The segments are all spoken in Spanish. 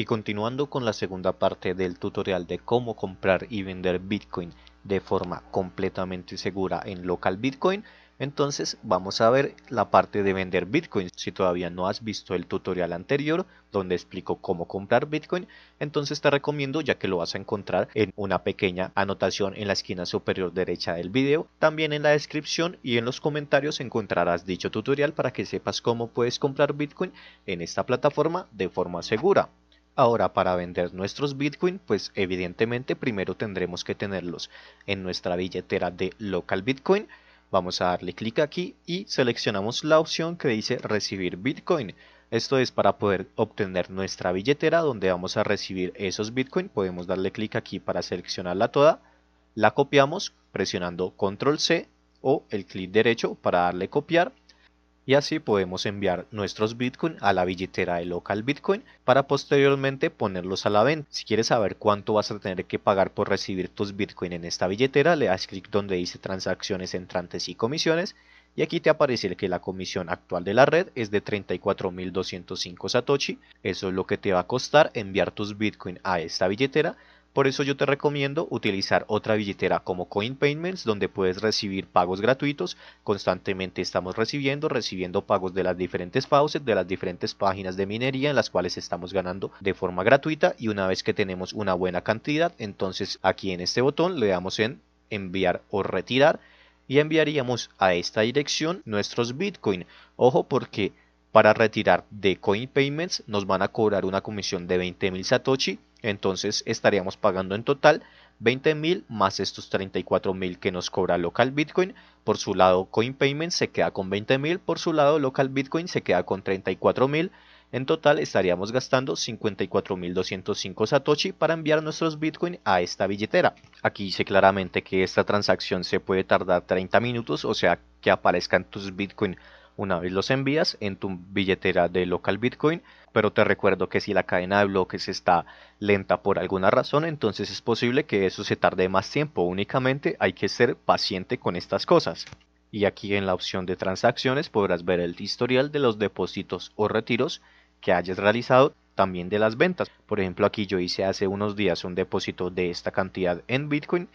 Y continuando con la segunda parte del tutorial de cómo comprar y vender Bitcoin de forma completamente segura en local Bitcoin, entonces vamos a ver la parte de vender Bitcoin. Si todavía no has visto el tutorial anterior donde explico cómo comprar Bitcoin, entonces te recomiendo ya que lo vas a encontrar en una pequeña anotación en la esquina superior derecha del video. También en la descripción y en los comentarios encontrarás dicho tutorial para que sepas cómo puedes comprar Bitcoin en esta plataforma de forma segura. Ahora para vender nuestros Bitcoin, pues evidentemente primero tendremos que tenerlos en nuestra billetera de local Bitcoin. Vamos a darle clic aquí y seleccionamos la opción que dice recibir Bitcoin. Esto es para poder obtener nuestra billetera donde vamos a recibir esos Bitcoin. Podemos darle clic aquí para seleccionarla toda. La copiamos presionando Control C o el clic derecho para darle copiar y así podemos enviar nuestros Bitcoin a la billetera de local Bitcoin para posteriormente ponerlos a la venta. Si quieres saber cuánto vas a tener que pagar por recibir tus Bitcoin en esta billetera, le das clic donde dice transacciones entrantes y comisiones y aquí te aparece que la comisión actual de la red es de 34.205 Satoshi. Eso es lo que te va a costar enviar tus Bitcoin a esta billetera por eso yo te recomiendo utilizar otra billetera como CoinPayments, donde puedes recibir pagos gratuitos. Constantemente estamos recibiendo, recibiendo pagos de las diferentes pauses, de las diferentes páginas de minería en las cuales estamos ganando de forma gratuita y una vez que tenemos una buena cantidad, entonces aquí en este botón le damos en enviar o retirar y enviaríamos a esta dirección nuestros Bitcoin. Ojo porque para retirar de CoinPayments nos van a cobrar una comisión de 20.000 Satoshi entonces estaríamos pagando en total 20.000 más estos 34.000 que nos cobra local Bitcoin. Por su lado Coin Payment se queda con 20.000, por su lado local Bitcoin se queda con 34.000. En total estaríamos gastando 54.205 Satoshi para enviar nuestros Bitcoin a esta billetera. Aquí dice claramente que esta transacción se puede tardar 30 minutos, o sea que aparezcan tus Bitcoin una vez los envías en tu billetera de local Bitcoin, pero te recuerdo que si la cadena de bloques está lenta por alguna razón, entonces es posible que eso se tarde más tiempo. Únicamente hay que ser paciente con estas cosas. Y aquí en la opción de transacciones podrás ver el historial de los depósitos o retiros que hayas realizado también de las ventas. Por ejemplo, aquí yo hice hace unos días un depósito de esta cantidad en Bitcoin,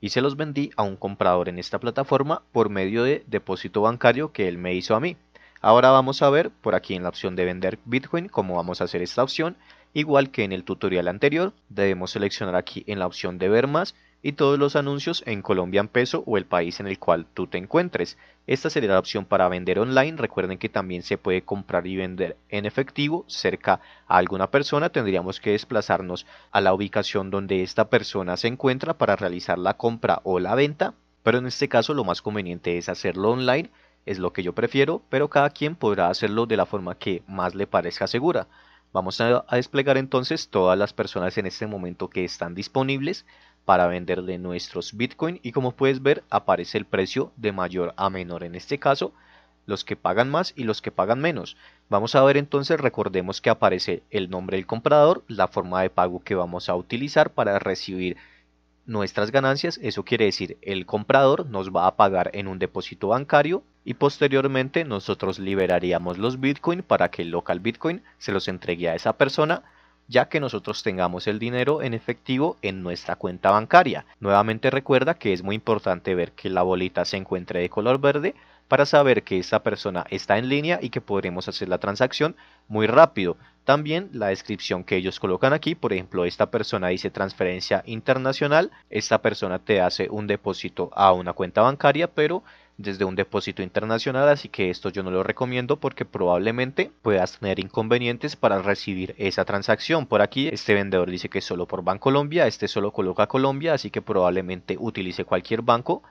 y se los vendí a un comprador en esta plataforma por medio de depósito bancario que él me hizo a mí. Ahora vamos a ver por aquí en la opción de vender Bitcoin cómo vamos a hacer esta opción. Igual que en el tutorial anterior, debemos seleccionar aquí en la opción de ver más y todos los anuncios en Colombia en peso o el país en el cual tú te encuentres. Esta sería la opción para vender online. Recuerden que también se puede comprar y vender en efectivo cerca a alguna persona. Tendríamos que desplazarnos a la ubicación donde esta persona se encuentra para realizar la compra o la venta. Pero en este caso lo más conveniente es hacerlo online. Es lo que yo prefiero, pero cada quien podrá hacerlo de la forma que más le parezca segura. Vamos a, desplegar entonces todas las personas en este momento que están disponibles para venderle nuestros Bitcoin y como puedes ver aparece el precio de mayor a menor en este caso los que pagan más y los que pagan menos. Vamos a ver entonces, recordemos que aparece el nombre del comprador, la forma de pago que vamos a utilizar para recibir nuestras ganancias, eso quiere decir el comprador nos va a pagar en un depósito bancario y posteriormente nosotros liberaríamos los Bitcoin para que el local Bitcoin se los entregue a esa persona ya que nosotros tengamos el dinero en efectivo en nuestra cuenta bancaria. Nuevamente recuerda que es muy importante ver que la bolita se encuentre de color verde para saber que esta persona está en línea y que podremos hacer la transacción muy rápido. También la descripción que ellos colocan aquí, por ejemplo, esta persona dice transferencia internacional, esta persona te hace un depósito a una cuenta bancaria, pero desde un depósito internacional, así que esto yo no lo recomiendo porque probablemente puedas tener inconvenientes para recibir esa transacción. Por aquí este vendedor dice que solo por Bancolombia, este solo coloca Colombia, así que probablemente utilice cualquier banco.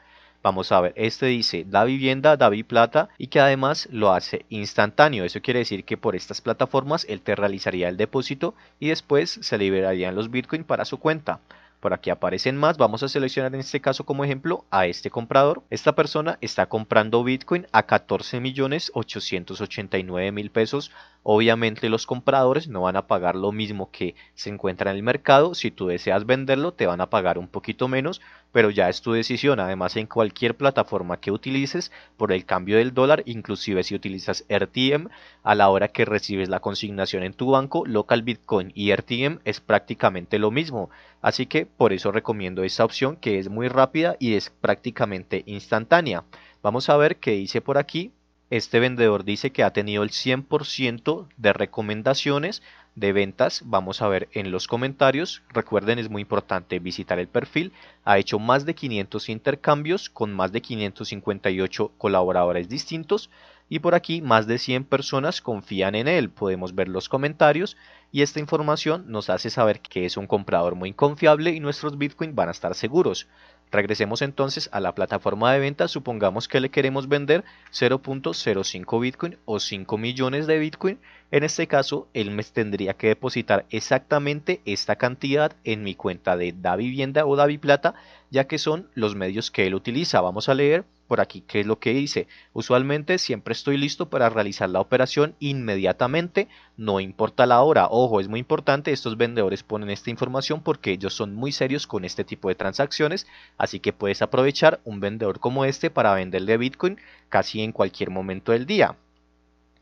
Vamos a ver, este dice da vivienda, da plata y que además lo hace instantáneo. Eso quiere decir que por estas plataformas él te realizaría el depósito y después se liberarían los Bitcoin para su cuenta. Por aquí aparecen más. Vamos a seleccionar en este caso como ejemplo a este comprador. Esta persona está comprando Bitcoin a 14 millones 889 mil pesos. Obviamente los compradores no van a pagar lo mismo que se encuentra en el mercado. Si tú deseas venderlo te van a pagar un poquito menos pero ya es tu decisión, además en cualquier plataforma que utilices por el cambio del dólar, inclusive si utilizas RTM, a la hora que recibes la consignación en tu banco, local Bitcoin y RTM es prácticamente lo mismo, así que por eso recomiendo esta opción que es muy rápida y es prácticamente instantánea. Vamos a ver qué hice por aquí, este vendedor dice que ha tenido el 100% de recomendaciones de ventas. Vamos a ver en los comentarios. Recuerden, es muy importante visitar el perfil. Ha hecho más de 500 intercambios con más de 558 colaboradores distintos. Y por aquí más de 100 personas confían en él. Podemos ver los comentarios y esta información nos hace saber que es un comprador muy confiable y nuestros Bitcoin van a estar seguros. Regresemos entonces a la plataforma de venta, supongamos que le queremos vender 0.05 Bitcoin o 5 millones de Bitcoin, en este caso él me tendría que depositar exactamente esta cantidad en mi cuenta de Davivienda o Plata, ya que son los medios que él utiliza. Vamos a leer por aquí qué es lo que dice. Usualmente siempre estoy listo para realizar la operación inmediatamente, no importa la hora. Ojo, es muy importante, estos vendedores ponen esta información porque ellos son muy serios con este tipo de transacciones, Así que puedes aprovechar un vendedor como este para venderle Bitcoin casi en cualquier momento del día.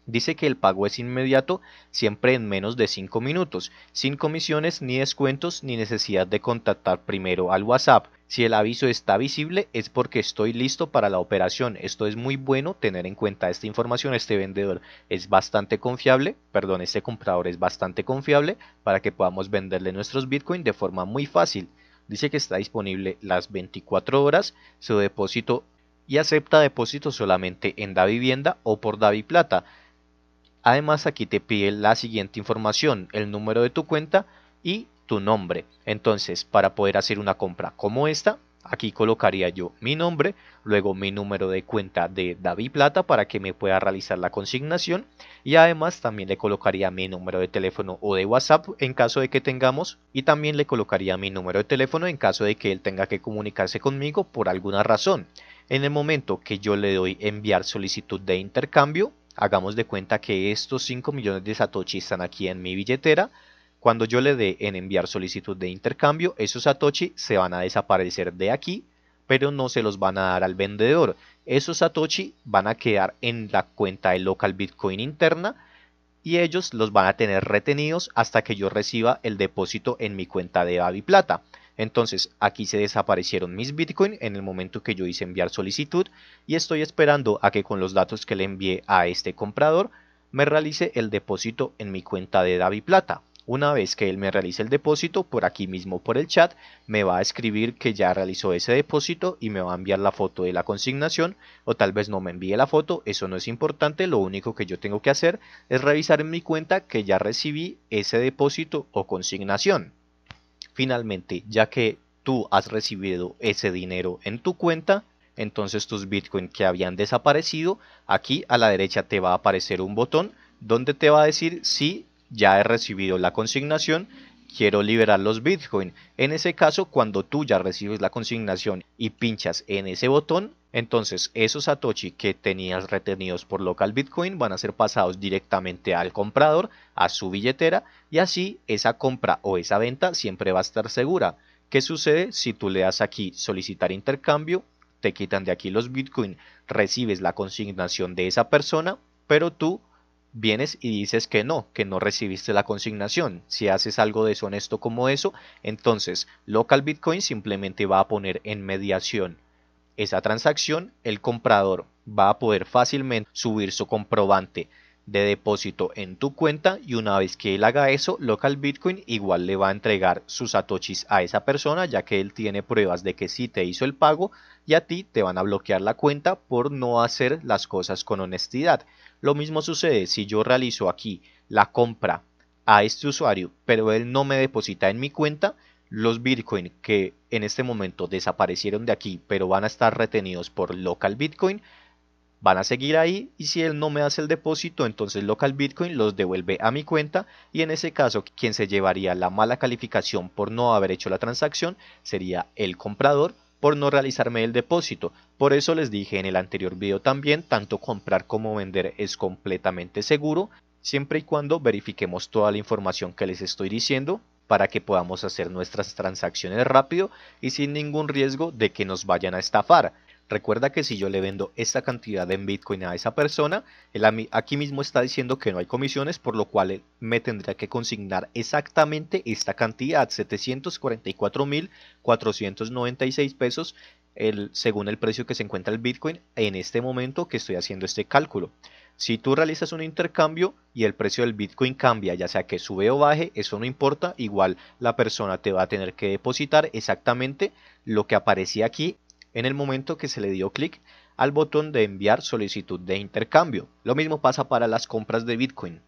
Dice que el pago es inmediato, siempre en menos de 5 minutos, sin comisiones ni descuentos ni necesidad de contactar primero al WhatsApp. Si el aviso está visible es porque estoy listo para la operación. Esto es muy bueno tener en cuenta esta información. Este vendedor es bastante confiable, perdón, este comprador es bastante confiable para que podamos venderle nuestros Bitcoin de forma muy fácil. Dice que está disponible las 24 horas, su depósito y acepta depósitos solamente en Davivienda o por Daviplata. Además aquí te pide la siguiente información, el número de tu cuenta y tu nombre. Entonces, para poder hacer una compra como esta, Aquí colocaría yo mi nombre, luego mi número de cuenta de David Plata para que me pueda realizar la consignación y además también le colocaría mi número de teléfono o de WhatsApp en caso de que tengamos y también le colocaría mi número de teléfono en caso de que él tenga que comunicarse conmigo por alguna razón. En el momento que yo le doy enviar solicitud de intercambio, hagamos de cuenta que estos 5 millones de satoshi están aquí en mi billetera, cuando yo le dé en enviar solicitud de intercambio, esos satoshi se van a desaparecer de aquí, pero no se los van a dar al vendedor. Esos satoshi van a quedar en la cuenta de local Bitcoin interna y ellos los van a tener retenidos hasta que yo reciba el depósito en mi cuenta de Davi Plata. Entonces aquí se desaparecieron mis Bitcoin en el momento que yo hice enviar solicitud y estoy esperando a que con los datos que le envié a este comprador me realice el depósito en mi cuenta de Davi Plata. Una vez que él me realice el depósito, por aquí mismo por el chat, me va a escribir que ya realizó ese depósito y me va a enviar la foto de la consignación o tal vez no me envíe la foto, eso no es importante, lo único que yo tengo que hacer es revisar en mi cuenta que ya recibí ese depósito o consignación. Finalmente, ya que tú has recibido ese dinero en tu cuenta, entonces tus Bitcoin que habían desaparecido, aquí a la derecha te va a aparecer un botón donde te va a decir si ya he recibido la consignación, quiero liberar los Bitcoin. En ese caso, cuando tú ya recibes la consignación y pinchas en ese botón, entonces esos Satoshi que tenías retenidos por local Bitcoin van a ser pasados directamente al comprador, a su billetera, y así esa compra o esa venta siempre va a estar segura. ¿Qué sucede si tú le das aquí solicitar intercambio? Te quitan de aquí los Bitcoin, recibes la consignación de esa persona, pero tú vienes y dices que no, que no recibiste la consignación. Si haces algo deshonesto como eso, entonces Local Bitcoin simplemente va a poner en mediación esa transacción, el comprador va a poder fácilmente subir su comprobante de depósito en tu cuenta y una vez que él haga eso, local Bitcoin igual le va a entregar sus atochis a esa persona ya que él tiene pruebas de que sí te hizo el pago y a ti te van a bloquear la cuenta por no hacer las cosas con honestidad. Lo mismo sucede si yo realizo aquí la compra a este usuario pero él no me deposita en mi cuenta, los Bitcoin que en este momento desaparecieron de aquí pero van a estar retenidos por local Bitcoin van a seguir ahí y si él no me hace el depósito, entonces local Bitcoin los devuelve a mi cuenta y en ese caso quien se llevaría la mala calificación por no haber hecho la transacción sería el comprador por no realizarme el depósito. Por eso les dije en el anterior video también, tanto comprar como vender es completamente seguro, siempre y cuando verifiquemos toda la información que les estoy diciendo para que podamos hacer nuestras transacciones rápido y sin ningún riesgo de que nos vayan a estafar. Recuerda que si yo le vendo esta cantidad en Bitcoin a esa persona, aquí mismo está diciendo que no hay comisiones, por lo cual me tendría que consignar exactamente esta cantidad, 744.496 pesos, según el precio que se encuentra el Bitcoin en este momento que estoy haciendo este cálculo. Si tú realizas un intercambio y el precio del Bitcoin cambia, ya sea que sube o baje, eso no importa, igual la persona te va a tener que depositar exactamente lo que aparecía aquí en el momento que se le dio clic al botón de enviar solicitud de intercambio. Lo mismo pasa para las compras de Bitcoin.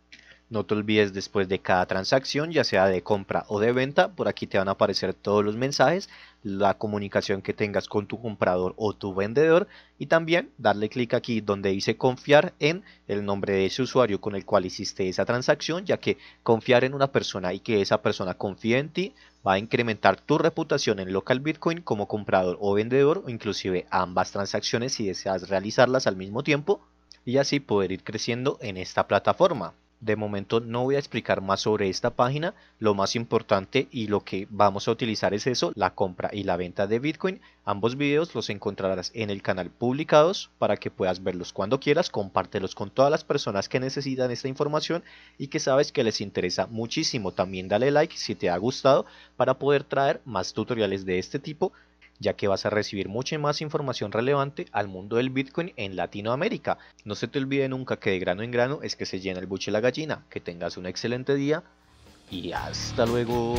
No te olvides después de cada transacción, ya sea de compra o de venta, por aquí te van a aparecer todos los mensajes, la comunicación que tengas con tu comprador o tu vendedor y también darle clic aquí donde dice confiar en el nombre de ese usuario con el cual hiciste esa transacción, ya que confiar en una persona y que esa persona confíe en ti va a incrementar tu reputación en local Bitcoin como comprador o vendedor o inclusive ambas transacciones si deseas realizarlas al mismo tiempo y así poder ir creciendo en esta plataforma de momento no voy a explicar más sobre esta página, lo más importante y lo que vamos a utilizar es eso, la compra y la venta de Bitcoin. Ambos videos los encontrarás en el canal publicados para que puedas verlos cuando quieras, compártelos con todas las personas que necesitan esta información y que sabes que les interesa muchísimo. También dale like si te ha gustado para poder traer más tutoriales de este tipo ya que vas a recibir mucha más información relevante al mundo del Bitcoin en Latinoamérica. No se te olvide nunca que de grano en grano es que se llena el buche la gallina. Que tengas un excelente día y hasta luego.